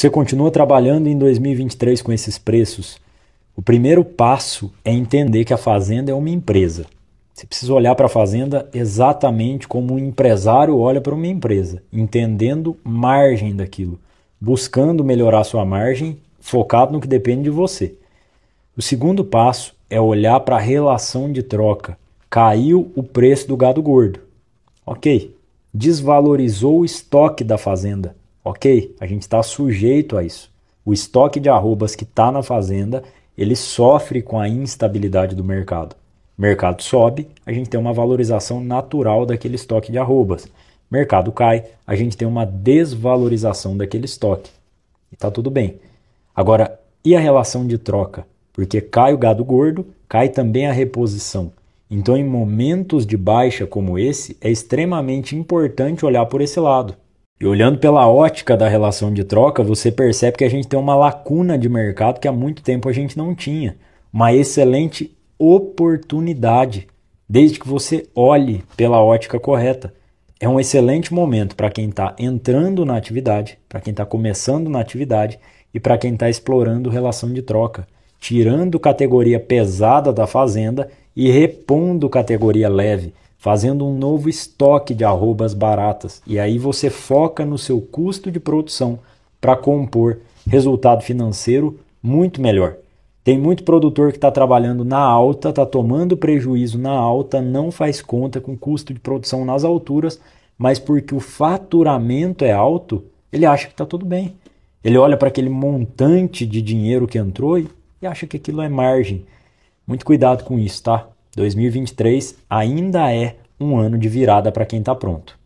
Você continua trabalhando em 2023 com esses preços? O primeiro passo é entender que a fazenda é uma empresa. Você precisa olhar para a fazenda exatamente como um empresário olha para uma empresa, entendendo margem daquilo, buscando melhorar sua margem, focado no que depende de você. O segundo passo é olhar para a relação de troca. Caiu o preço do gado gordo. Ok, desvalorizou o estoque da fazenda. Ok, a gente está sujeito a isso. O estoque de arrobas que está na fazenda, ele sofre com a instabilidade do mercado. Mercado sobe, a gente tem uma valorização natural daquele estoque de arrobas. Mercado cai, a gente tem uma desvalorização daquele estoque. E tá tudo bem. Agora, e a relação de troca? Porque cai o gado gordo, cai também a reposição. Então, em momentos de baixa como esse, é extremamente importante olhar por esse lado. E olhando pela ótica da relação de troca, você percebe que a gente tem uma lacuna de mercado que há muito tempo a gente não tinha. Uma excelente oportunidade, desde que você olhe pela ótica correta. É um excelente momento para quem está entrando na atividade, para quem está começando na atividade e para quem está explorando relação de troca, tirando categoria pesada da fazenda e repondo categoria leve fazendo um novo estoque de arrobas baratas. E aí você foca no seu custo de produção para compor resultado financeiro muito melhor. Tem muito produtor que está trabalhando na alta, está tomando prejuízo na alta, não faz conta com custo de produção nas alturas, mas porque o faturamento é alto, ele acha que está tudo bem. Ele olha para aquele montante de dinheiro que entrou e acha que aquilo é margem. Muito cuidado com isso, tá? 2023 ainda é um ano de virada para quem está pronto.